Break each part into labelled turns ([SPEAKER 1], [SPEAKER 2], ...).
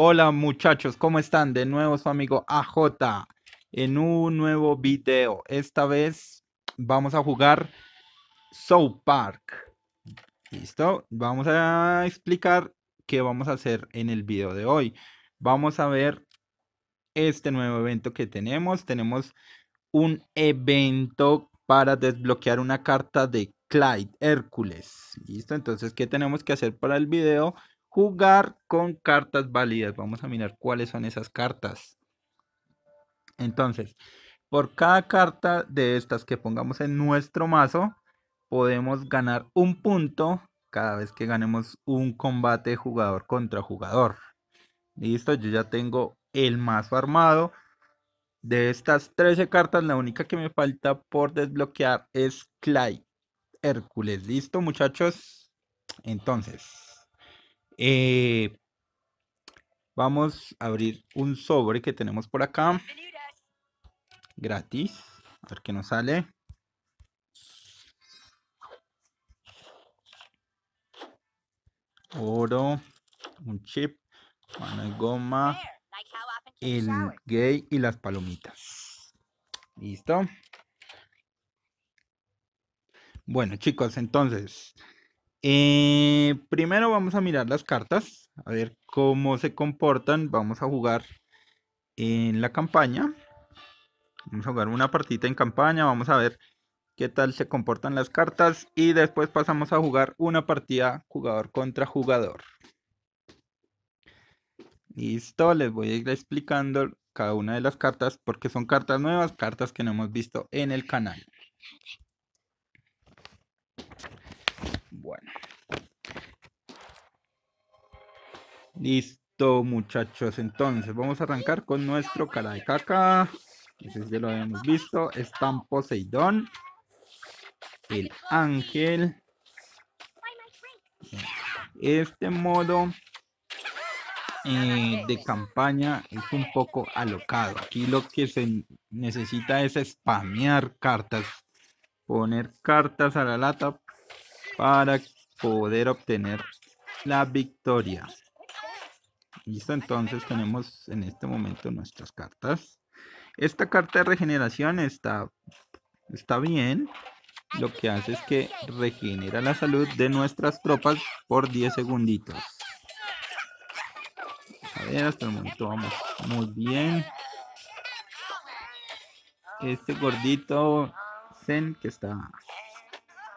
[SPEAKER 1] Hola muchachos, ¿cómo están? De nuevo su amigo AJ en un nuevo video. Esta vez vamos a jugar Soul Park. ¿Listo? Vamos a explicar qué vamos a hacer en el video de hoy. Vamos a ver este nuevo evento que tenemos. Tenemos un evento para desbloquear una carta de Clyde Hércules. ¿Listo? Entonces, ¿qué tenemos que hacer para el video? Jugar con cartas válidas. Vamos a mirar cuáles son esas cartas. Entonces, por cada carta de estas que pongamos en nuestro mazo, podemos ganar un punto cada vez que ganemos un combate jugador contra jugador. Listo, yo ya tengo el mazo armado. De estas 13 cartas, la única que me falta por desbloquear es Clay Hércules. ¿Listo, muchachos? Entonces, eh, vamos a abrir un sobre que tenemos por acá. Gratis. A ver qué nos sale. Oro. Un chip. Mano goma. El gay y las palomitas. Listo. Bueno chicos, entonces eh, primero vamos a mirar las cartas, a ver cómo se comportan. Vamos a jugar en la campaña. Vamos a jugar una partita en campaña, vamos a ver qué tal se comportan las cartas y después pasamos a jugar una partida jugador contra jugador. Listo, les voy a ir explicando cada una de las cartas porque son cartas nuevas, cartas que no hemos visto en el canal. Bueno. Listo, muchachos. Entonces, vamos a arrancar con nuestro cara de caca. Ese ya lo habíamos visto. Están Poseidón. El ángel. Este modo eh, de campaña es un poco alocado. Aquí lo que se necesita es spamear cartas. Poner cartas a la lata para poder obtener la victoria. Listo, entonces tenemos en este momento nuestras cartas. Esta carta de regeneración está, está bien. Lo que hace es que regenera la salud de nuestras tropas por 10 segunditos. A ver, hasta el momento vamos muy bien. Este gordito Zen que está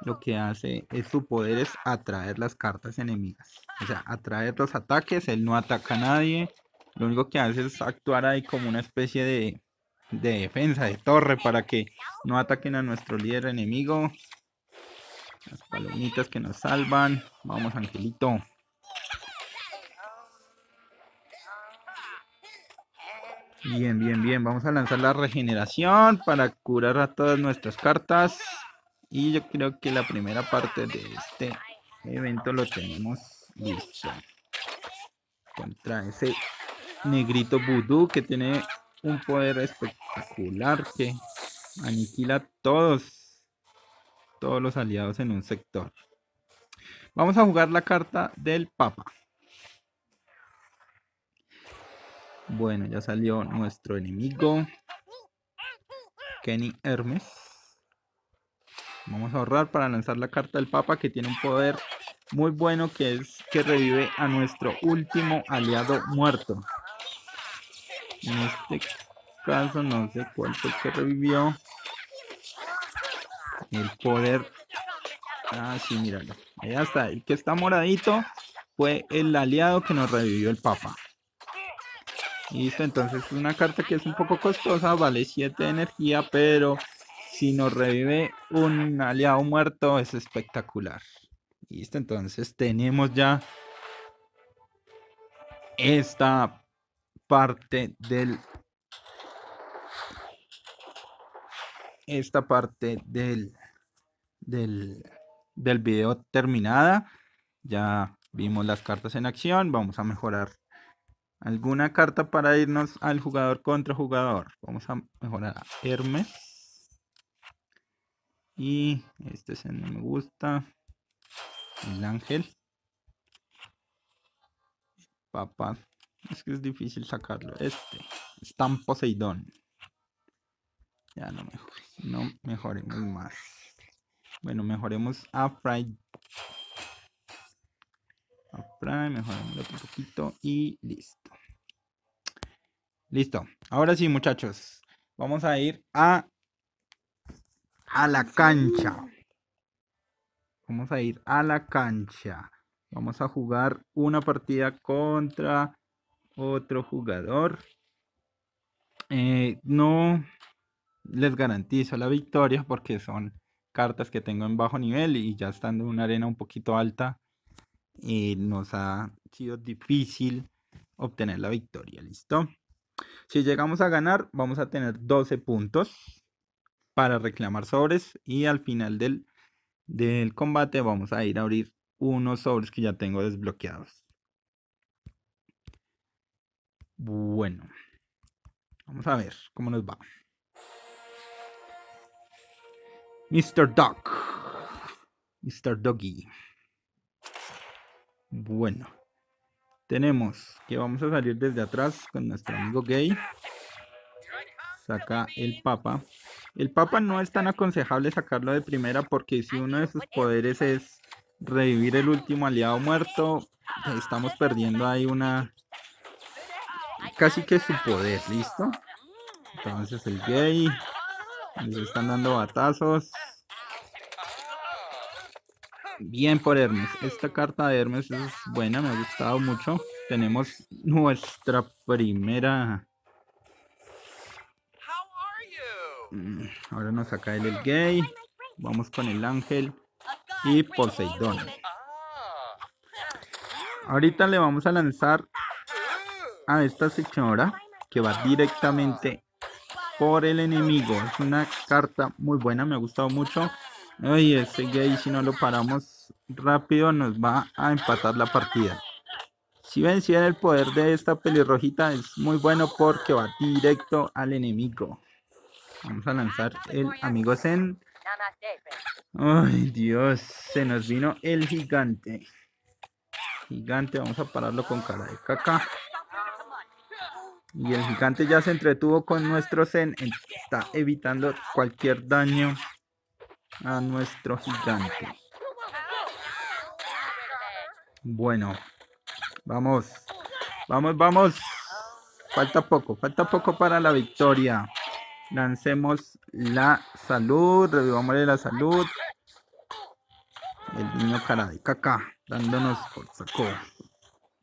[SPEAKER 1] lo que hace es su poder es atraer las cartas enemigas. O sea, atraer los ataques, él no ataca a nadie. Lo único que hace es actuar ahí como una especie de, defensa, de torre, para que no ataquen a nuestro líder enemigo. Las palomitas que nos salvan. Vamos, Angelito. Bien, bien, bien. Vamos a lanzar la regeneración para curar a todas nuestras cartas. Y yo creo que la primera parte de este evento lo tenemos listo. Contra ese negrito vudú que tiene un poder espectacular que aniquila todos, todos los aliados en un sector. Vamos a jugar la carta del Papa. Bueno, ya salió nuestro enemigo, Kenny Hermes. Vamos a ahorrar para lanzar la carta del Papa que tiene un poder muy bueno que es que revive a nuestro último aliado muerto. En este caso no sé cuál fue que revivió. El poder... Ah, sí, míralo. ahí está. El que está moradito fue el aliado que nos revivió el Papa. Listo, entonces es una carta que es un poco costosa, vale 7 de energía, pero si nos revive un aliado muerto es espectacular. Listo, entonces tenemos ya esta parte del esta parte del del, video terminada ya vimos las cartas en acción vamos a mejorar alguna carta para irnos al jugador contra jugador vamos a mejorar a Hermes y este se me gusta. El ángel. Papá. Es que es difícil sacarlo. Este. Stan Poseidón. Ya no mejor. No mejoremos más. Bueno, mejoremos a Fry. A Fry, mejoremos un poquito. Y listo. Listo. Ahora sí, muchachos. Vamos a ir a a la cancha. Vamos a ir a la cancha. Vamos a jugar una partida contra otro jugador. Eh, no les garantizo la victoria porque son cartas que tengo en bajo nivel y ya estando en una arena un poquito alta, Y eh, nos ha sido difícil obtener la victoria. ¿Listo? Si llegamos a ganar, vamos a tener 12 puntos para reclamar sobres y al final del, del combate vamos a ir a abrir unos sobres que ya tengo desbloqueados. Bueno, vamos a ver cómo nos va. Mr. Dog. Mr. Doggy. Bueno, tenemos que vamos a salir desde atrás con nuestro amigo gay saca el Papa. El Papa no es tan aconsejable sacarlo de primera porque si uno de sus poderes es revivir el último aliado muerto, estamos perdiendo ahí una... casi que su poder, ¿listo? Entonces el gay, les están dando batazos. Bien por Hermes. Esta carta de Hermes es buena, me ha gustado mucho. Tenemos nuestra primera Mm, ahora nos saca el gay. Vamos con el ángel y Poseidón. Ahorita le vamos a lanzar a esta señora que va directamente por el enemigo. Es una carta muy buena, me ha gustado mucho. Y ese gay, si no lo paramos rápido, nos va a empatar la partida. Si ven el poder de esta pelirrojita, es muy bueno porque va directo al enemigo. Vamos a lanzar el amigo Zen. Ay, Dios, se nos vino el gigante. Gigante, vamos a pararlo con cara de caca. Y el gigante ya se entretuvo con nuestro Zen. Está evitando cualquier daño a nuestro gigante. Bueno, vamos. Vamos, vamos. Falta poco, falta poco para la victoria. Lancemos la salud, Revivamos la salud. El niño cara de caca, dándonos por saco.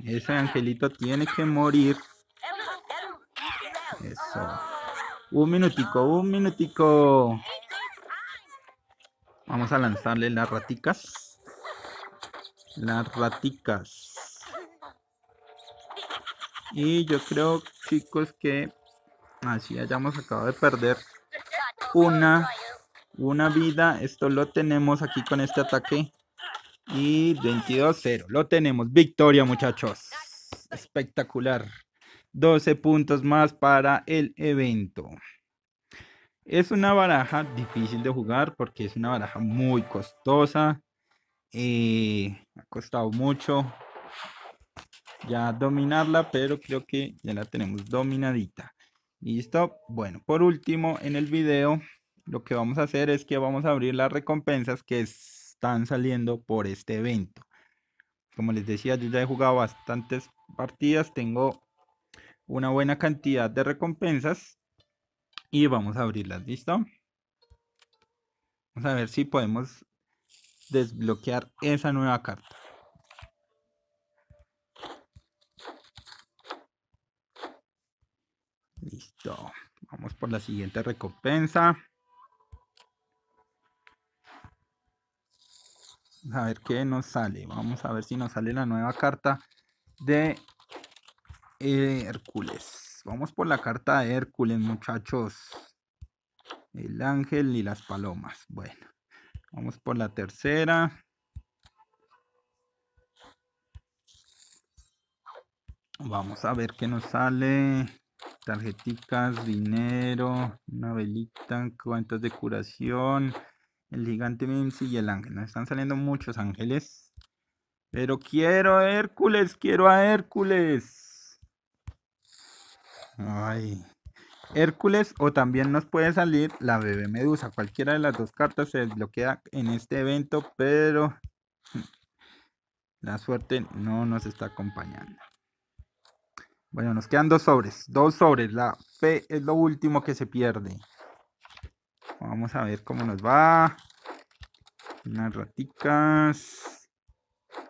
[SPEAKER 1] Ese angelito tiene que morir. Eso. Un minutico, un minutico. Vamos a lanzarle las raticas. Las raticas. Y yo creo, chicos, que Así hayamos acabado de perder una, una vida. Esto lo tenemos aquí con este ataque. Y 22-0. Lo tenemos. Victoria, muchachos. Espectacular. 12 puntos más para el evento. Es una baraja difícil de jugar porque es una baraja muy costosa. Eh, ha costado mucho ya dominarla, pero creo que ya la tenemos dominadita. Listo. Bueno, por último, en el video lo que vamos a hacer es que vamos a abrir las recompensas que están saliendo por este evento. Como les decía, yo ya he jugado bastantes partidas, tengo una buena cantidad de recompensas y vamos a abrirlas, ¿listo? Vamos a ver si podemos desbloquear esa nueva carta. Listo. Vamos por la siguiente recompensa. A ver qué nos sale. Vamos a ver si nos sale la nueva carta de Hércules. Vamos por la carta de Hércules, muchachos. El ángel y las palomas. Bueno, vamos por la tercera. Vamos a ver qué nos sale tarjeticas, dinero, una velita, cuentas de curación, el gigante Mimsy y el ángel. Nos están saliendo muchos ángeles. Pero quiero a Hércules, quiero a Hércules. Ay. Hércules o también nos puede salir la bebé medusa. Cualquiera de las dos cartas se desbloquea en este evento, pero la suerte no nos está acompañando. Bueno, nos quedan dos sobres. Dos sobres. La P es lo último que se pierde. Vamos a ver cómo nos va. Unas raticas.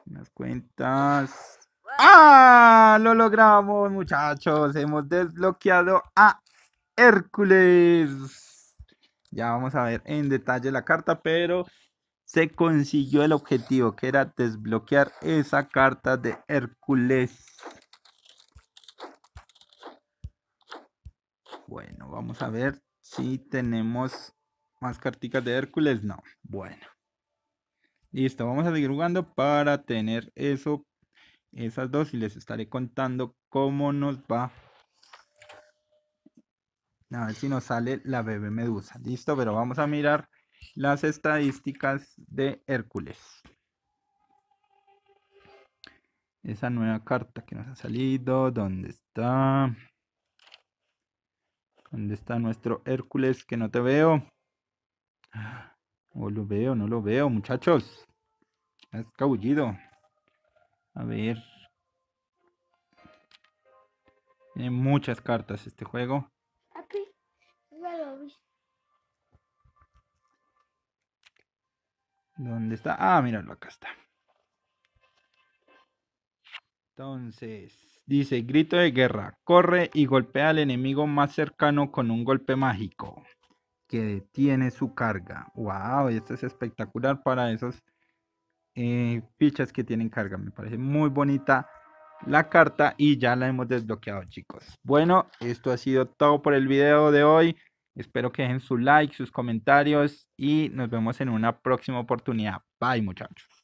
[SPEAKER 1] Unas cuentas. ¡Ah! Lo logramos, muchachos. Hemos desbloqueado a Hércules. Ya vamos a ver en detalle la carta, pero se consiguió el objetivo, que era desbloquear esa carta de Hércules. Bueno, vamos a ver si tenemos más carticas de Hércules. No, bueno. Listo, vamos a seguir jugando para tener eso, esas dos y les estaré contando cómo nos va. A ver si nos sale la bebé medusa. Listo, pero vamos a mirar las estadísticas de Hércules. Esa nueva carta que nos ha salido, ¿dónde está? ¿Dónde está nuestro Hércules que no te veo? O lo veo, no lo veo, muchachos. Has cabullido. A ver. Tiene muchas cartas este juego. ¿Dónde está? Ah, míralo, acá está. Entonces. Dice, grito de guerra, corre y golpea al enemigo más cercano con un golpe mágico que detiene su carga. ¡Wow! Esto es espectacular para esos eh, fichas que tienen carga. Me parece muy bonita la carta y ya la hemos desbloqueado, chicos. Bueno, esto ha sido todo por el video de hoy. Espero que dejen su like, sus comentarios y nos vemos en una próxima oportunidad. Bye, muchachos.